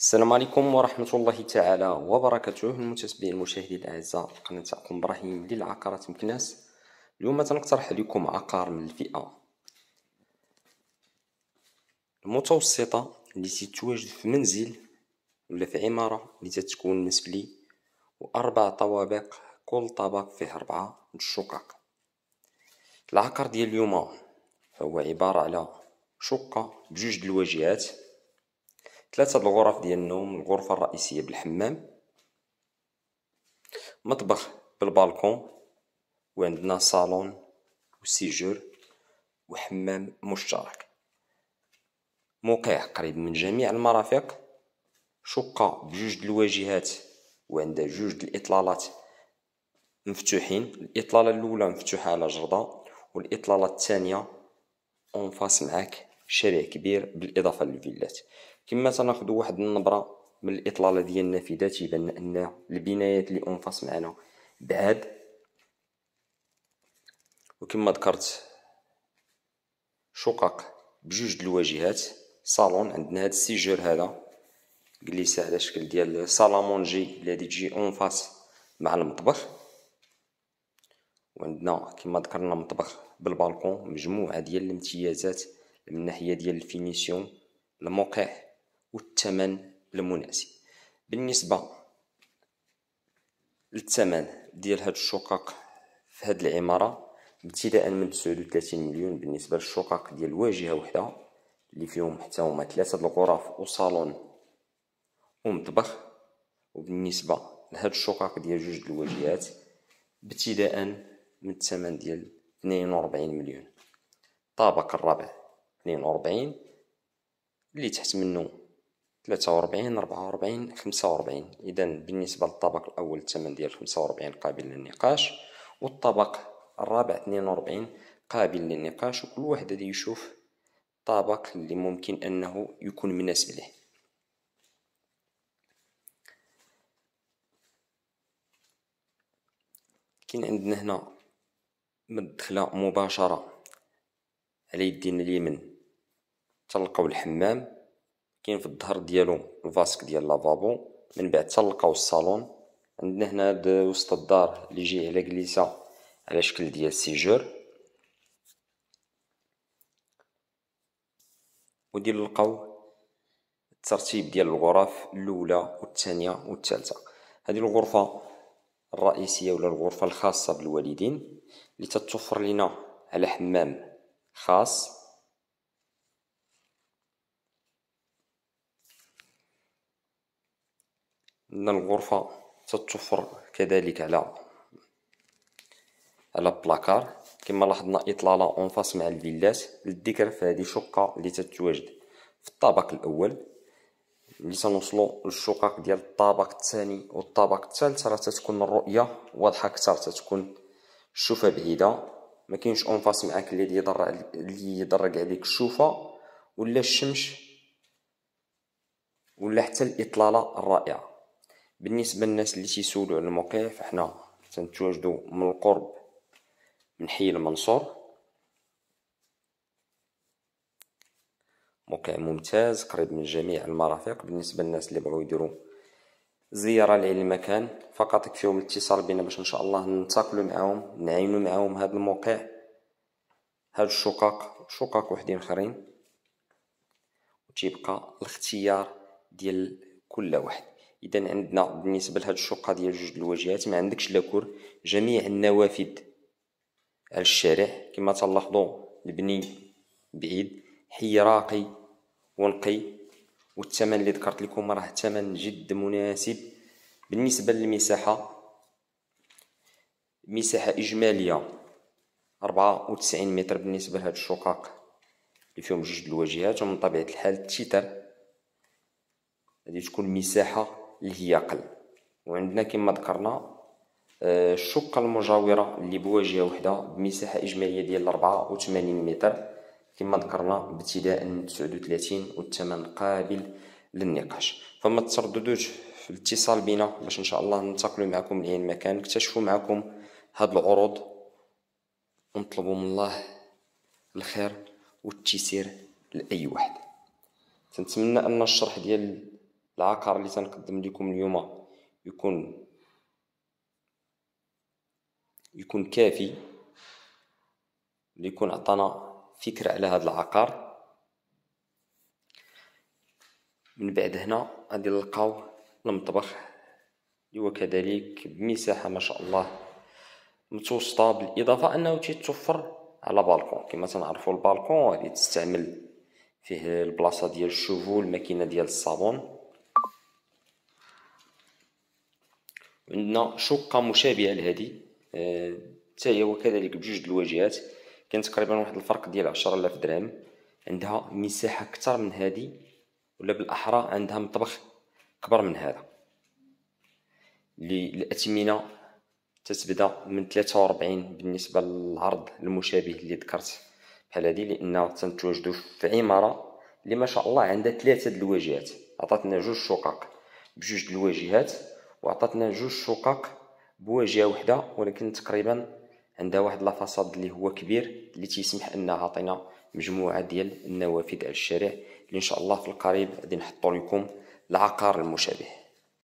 السلام عليكم ورحمة الله تعالى وبركاته المتابعين المشاهدين الأعزاء قناتكم إبراهيم للعقارات مكناس اليوم تنقترح لكم عقار من الفئة المتوسطة اللي تتواجد في منزل ولا في عمارة اللي تتكون مسفلي وأربع طوابق كل طابق فيه أربعة الشقق العقار ديال اليوم فهو عبارة على شقة بجوج الواجهات ثلاثة الغرف ديال النوم الغرفة الرئيسية بالحمام مطبخ بالبالكون وعندنا صالون وسيجور وحمام مشترك موقع قريب من جميع المرافق شقة بجوج الواجهات وعندها جوج الإطلالات مفتوحين الإطلالة الأولى مفتوحة على جردة والإطلالة الثانية أنفاس فاس معاك شارع كبير بالإضافة للفيلات كما سناخذ واحد النبره من الاطلاله ديال النافذه يبان ان البنايات اللي انفاس معنا بعاد وكما ذكرت شقق بجوج د الواجهات صالون عندنا هاد السيجور هذا جليسه على شكل ديال سالامونجي الذي تجي انفاس مع المطبخ وعندنا كما ذكرنا مطبخ بالبالكون مجموعه ديال الامتيازات من ناحيه ديال الفينيسيون الموقع والثمن المناسب بالنسبة للثمن ديال هاد الشقق في هاد العمارة ابتداء من 39 مليون بالنسبة للشقق ديال واجهة وحدة اللي فيهم حتى هما ثلاثة الغرف وصالون ومطبخ وبالنسبة لهاد الشقق ديال جوج الواجهات ابتداء من الثمن ديال 42 مليون الطابق الرابع 42 اللي تحت منه 43 44 45 اذا بالنسبه للطبق الاول الثمن ديال 45 قابل للنقاش والطبق الرابع 42 قابل للنقاش وكل واحد غادي يشوف الطبق اللي ممكن انه يكون مناسب له كاين عندنا هنا مدخله مباشره على يدينا اليمين تلقاو الحمام كاين في الظهر ديالو الفاسك ديال لافابو من بعد تلقاو الصالون عندنا هنا هاد وسط الدار اللي جاي على كليسه على شكل ديال سيجور ودي نلقاو الترتيب ديال الغرف الاولى والثانيه والثالثه هذه الغرفه الرئيسيه ولا الغرفه الخاصه بالوالدين اللي تتوفر لنا على حمام خاص أن الغرفة تتوفر كذلك على على بلاكار كما لاحظنا إطلالة اونفاس مع الفيلات للذكر هذه شقة اللي تتواجد في الطابق الأول اللي تنوصلو للشقق ديال الطابق الثاني والطابق الثالث راه تتكون الرؤية واضحة أكثر تتكون الشوفة بعيدة ما كاينش اونفاس معاك اللي يضر اللي يضرق عليك الشوفة ولا الشمس ولا حتى الإطلالة الرائعة بالنسبه للناس اللي تيسولوا على الموقع فحنا تنتواجدوا من القرب من حي المنصور موقع ممتاز قريب من جميع المرافق بالنسبه للناس اللي بغاو يديروا زياره للمكان فقط يكفيهم الاتصال بنا باش ان شاء الله ننتقلوا معاهم نعينوا معاهم هذا الموقع هاد الشقق شقق وحدين اخرين وتيبقى الاختيار ديال كل واحد اذا عندنا بالنسبه لهاد الشقه ديال جوج الواجهات ما عندكش لاكور جميع النوافذ على الشارع كما تلاحظوا البني بعيد حي راقي ونقي والثمن اللي ذكرت لكم راه ثمن جد مناسب بالنسبه للمساحه مساحه اجماليه 94 متر بالنسبه لهاد الشقق اللي فيهم جوج الواجهات ومن طبيعه الحال التيتر غادي تكون مساحه الهياقل وعندنا كما ذكرنا آه، الشقة المجاورة اللي بواجهة وحدة بمساحة إجمالية ديال 84 متر كما ذكرنا ابتداء من 39 والثمن قابل للنقاش فما ترددوش في الاتصال بنا باش ان شاء الله ننتقلوا معكم لاي مكان نكتشفوا معكم هاد العروض ونطلبوا من الله الخير والتيسير لاي واحد تنتمنى ان الشرح ديال العقار اللي تنقدم لكم اليوم يكون يكون كافي ليكون يكون عطانا فكرة على هذا العقار من بعد هنا غادي نلقاو المطبخ اللي هو كذلك بمساحة ما شاء الله متوسطة بالإضافة أنه تيتوفر على بالكون كما تنعرفوا البالكون غادي تستعمل فيه البلاصة ديال الشوفو الماكينة ديال الصابون عندنا شقة مشابهة لهذه آه، حتى هي وكذلك بجوج الواجهات كان تقريبا واحد الفرق ديال 10000 درهم عندها مساحة أكثر من هذه ولا بالأحرى عندها مطبخ أكبر من هذا للأثمنة تتبدا من 43 بالنسبة للعرض المشابه اللي ذكرت بحال هذه لأن تنتواجدو في عمارة اللي ما شاء الله عندها ثلاثة الواجهات عطاتنا جوج شقق بجوج الواجهات وعطاتنا جوج شقق بواجهه وحده ولكن تقريبا عندها واحد لافاساد اللي هو كبير اللي تيسمح انها عطينا مجموعه ديال النوافذ على الشارع اللي ان شاء الله في القريب غادي نحطو لكم العقار المشابه